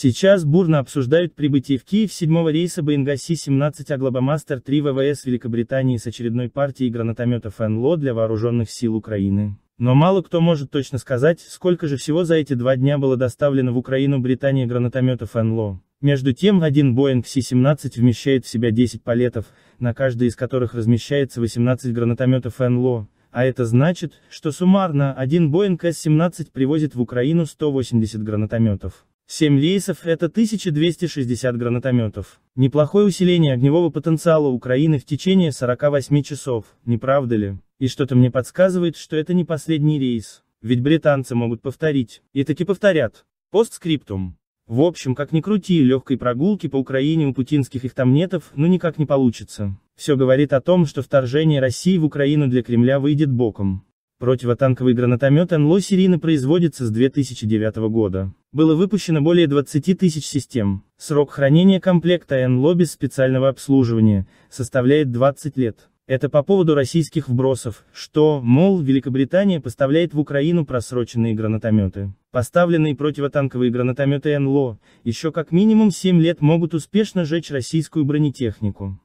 Сейчас бурно обсуждают прибытие в Киев седьмого рейса Боинга Си-17 Аглобомастер 3 ВВС Великобритании с очередной партией гранатометов НЛО для вооруженных сил Украины. Но мало кто может точно сказать, сколько же всего за эти два дня было доставлено в Украину Британия гранатометов НЛО. Между тем, один Боинг Си-17 вмещает в себя 10 палетов, на каждой из которых размещается 18 гранатометов НЛО, а это значит, что суммарно один Боинг С-17 привозит в Украину 180 гранатометов. 7 рейсов – это 1260 гранатометов. Неплохое усиление огневого потенциала Украины в течение 48 часов, не правда ли? И что-то мне подсказывает, что это не последний рейс. Ведь британцы могут повторить. И таки повторят. Постскриптум. В общем, как ни крути, легкой прогулки по Украине у путинских их там нетов, ну никак не получится. Все говорит о том, что вторжение России в Украину для Кремля выйдет боком. Противотанковый гранатомет НЛО серийно производится с 2009 года. Было выпущено более 20 тысяч систем. Срок хранения комплекта НЛО без специального обслуживания составляет 20 лет. Это по поводу российских вбросов, что, мол, Великобритания поставляет в Украину просроченные гранатометы. Поставленные противотанковые гранатометы НЛО, еще как минимум 7 лет могут успешно жечь российскую бронетехнику.